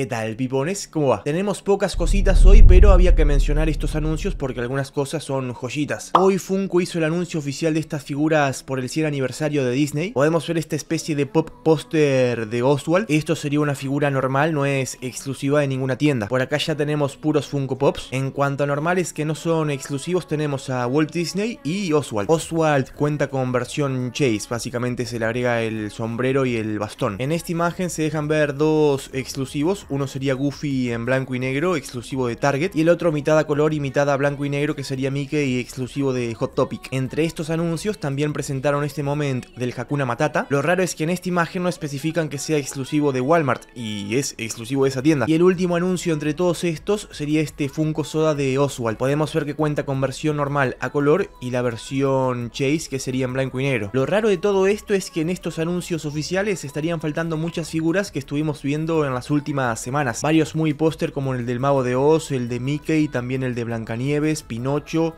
¿Qué tal, pipones? ¿Cómo va? Tenemos pocas cositas hoy, pero había que mencionar estos anuncios porque algunas cosas son joyitas. Hoy Funko hizo el anuncio oficial de estas figuras por el 100 aniversario de Disney. Podemos ver esta especie de pop póster de Oswald. Esto sería una figura normal, no es exclusiva de ninguna tienda. Por acá ya tenemos puros Funko Pops. En cuanto a normales que no son exclusivos, tenemos a Walt Disney y Oswald. Oswald cuenta con versión Chase, básicamente se le agrega el sombrero y el bastón. En esta imagen se dejan ver dos exclusivos, uno sería Goofy en blanco y negro, exclusivo de Target, y el otro mitad a color y mitad a blanco y negro, que sería Mickey y exclusivo de Hot Topic. Entre estos anuncios también presentaron este momento del Hakuna Matata. Lo raro es que en esta imagen no especifican que sea exclusivo de Walmart, y es exclusivo de esa tienda. Y el último anuncio entre todos estos sería este Funko Soda de Oswald. Podemos ver que cuenta con versión normal a color y la versión Chase, que sería en blanco y negro. Lo raro de todo esto es que en estos anuncios oficiales estarían faltando muchas figuras que estuvimos viendo en las últimas semanas. Varios muy póster como el del Mago de Oz, el de Mickey, también el de Blancanieves, Pinocho,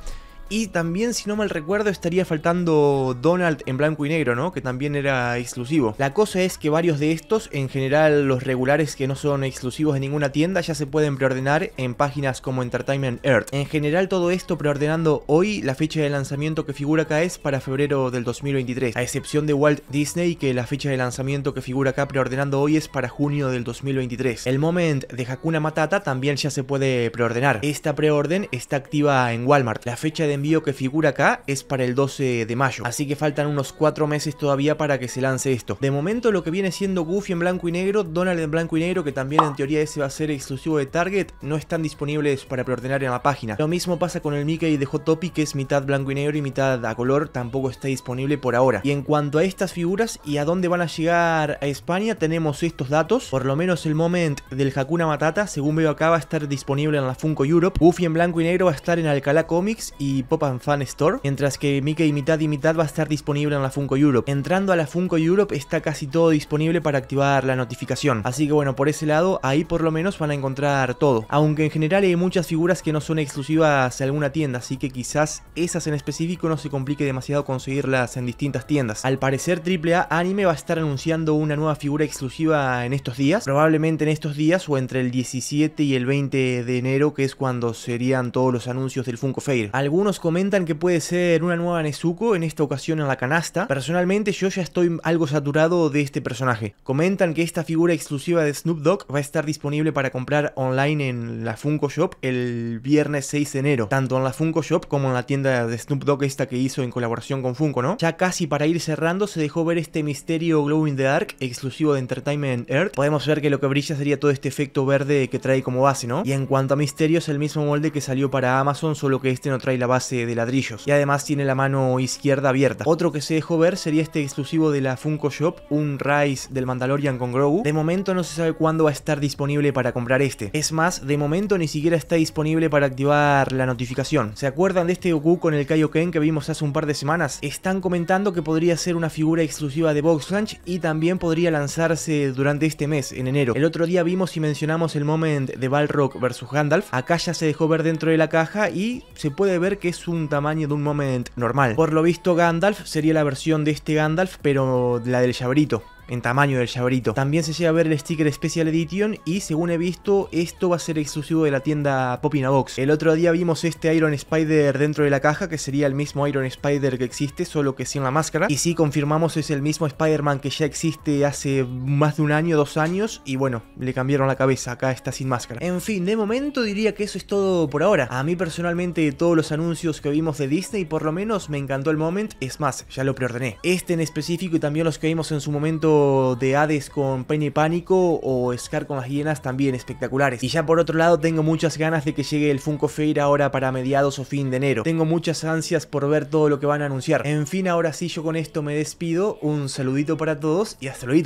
y también, si no mal recuerdo, estaría faltando Donald en blanco y negro, ¿no? Que también era exclusivo. La cosa es que varios de estos, en general los regulares que no son exclusivos de ninguna tienda, ya se pueden preordenar en páginas como Entertainment Earth. En general todo esto preordenando hoy, la fecha de lanzamiento que figura acá es para febrero del 2023. A excepción de Walt Disney, que la fecha de lanzamiento que figura acá preordenando hoy es para junio del 2023. El moment de Hakuna Matata también ya se puede preordenar. Esta preorden está activa en Walmart. La fecha de envío que figura acá es para el 12 de mayo, así que faltan unos 4 meses todavía para que se lance esto. De momento lo que viene siendo Goofy en blanco y negro, Donald en blanco y negro, que también en teoría ese va a ser exclusivo de Target, no están disponibles para preordenar en la página. Lo mismo pasa con el Mickey de Hot Topic, que es mitad blanco y negro y mitad a color, tampoco está disponible por ahora. Y en cuanto a estas figuras y a dónde van a llegar a España, tenemos estos datos, por lo menos el momento del Hakuna Matata, según veo acá va a estar disponible en la Funko Europe, Goofy en blanco y negro va a estar en Alcalá Comics y Pop Fan Store, mientras que Mickey mitad y mitad va a estar disponible en la Funko Europe. Entrando a la Funko Europe está casi todo disponible para activar la notificación, así que bueno, por ese lado, ahí por lo menos van a encontrar todo. Aunque en general hay muchas figuras que no son exclusivas de alguna tienda, así que quizás esas en específico no se complique demasiado conseguirlas en distintas tiendas. Al parecer AAA Anime va a estar anunciando una nueva figura exclusiva en estos días, probablemente en estos días o entre el 17 y el 20 de enero, que es cuando serían todos los anuncios del Funko Fair. Algunos comentan que puede ser una nueva Nezuko, en esta ocasión en la canasta. Personalmente yo ya estoy algo saturado de este personaje. Comentan que esta figura exclusiva de Snoop Dogg va a estar disponible para comprar online en la Funko Shop el viernes 6 de enero, tanto en la Funko Shop como en la tienda de Snoop Dogg esta que hizo en colaboración con Funko, ¿no? Ya casi para ir cerrando se dejó ver este misterio Glow in the Dark exclusivo de Entertainment Earth. Podemos ver que lo que brilla sería todo este efecto verde que trae como base, ¿no? Y en cuanto a misterio es el mismo molde que salió para Amazon, solo que este no trae la base de ladrillos. Y además tiene la mano izquierda abierta. Otro que se dejó ver sería este exclusivo de la Funko Shop, un Rise del Mandalorian con Grogu. De momento no se sabe cuándo va a estar disponible para comprar este. Es más, de momento ni siquiera está disponible para activar la notificación. ¿Se acuerdan de este Goku con el Kaioken que vimos hace un par de semanas? Están comentando que podría ser una figura exclusiva de Box Lunch y también podría lanzarse durante este mes, en enero. El otro día vimos y mencionamos el moment de Balrog versus Gandalf. Acá ya se dejó ver dentro de la caja y se puede ver que es un tamaño de un Moment normal. Por lo visto Gandalf sería la versión de este Gandalf, pero la del llaverito en tamaño del llaverito. También se llega a ver el sticker Special Edition y según he visto esto va a ser exclusivo de la tienda Popinabox Box. El otro día vimos este Iron Spider dentro de la caja que sería el mismo Iron Spider que existe solo que sin la máscara y sí confirmamos es el mismo Spider-Man que ya existe hace más de un año, dos años y bueno, le cambiaron la cabeza, acá está sin máscara. En fin, de momento diría que eso es todo por ahora. A mí personalmente todos los anuncios que vimos de Disney por lo menos me encantó el momento, es más, ya lo preordené. Este en específico y también los que vimos en su momento de Hades con Peña Pánico o Scar con las hienas también espectaculares. Y ya por otro lado tengo muchas ganas de que llegue el Funko Fair ahora para mediados o fin de enero. Tengo muchas ansias por ver todo lo que van a anunciar. En fin, ahora sí yo con esto me despido. Un saludito para todos y hasta luego.